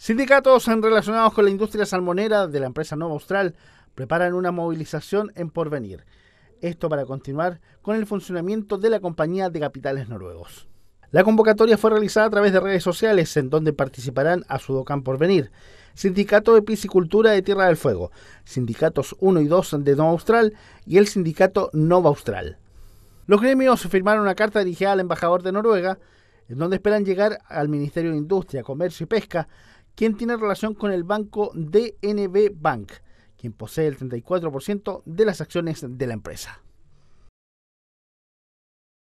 Sindicatos relacionados con la industria salmonera de la empresa Nova Austral preparan una movilización en porvenir. Esto para continuar con el funcionamiento de la compañía de capitales noruegos. La convocatoria fue realizada a través de redes sociales en donde participarán a Sudocan Porvenir, Sindicato de Piscicultura de Tierra del Fuego, Sindicatos 1 y 2 de Nova Austral y el Sindicato Nova Austral. Los gremios firmaron una carta dirigida al embajador de Noruega en donde esperan llegar al Ministerio de Industria, Comercio y Pesca quien tiene relación con el banco DNB Bank, quien posee el 34% de las acciones de la empresa.